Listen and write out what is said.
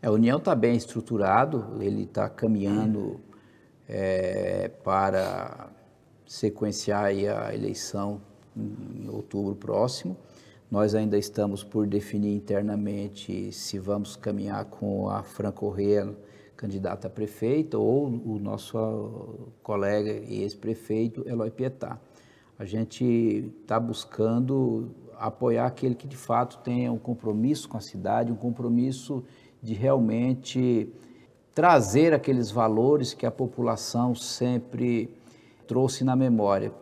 É, a União está bem estruturado, ele está caminhando é, para sequenciar a eleição em outubro próximo. Nós ainda estamos por definir internamente se vamos caminhar com a Fran Correa, candidata a prefeita, ou o nosso ah, colega e ex-prefeito Eloy Pietá. A gente está buscando apoiar aquele que de fato tenha um compromisso com a cidade, um compromisso de realmente trazer aqueles valores que a população sempre trouxe na memória.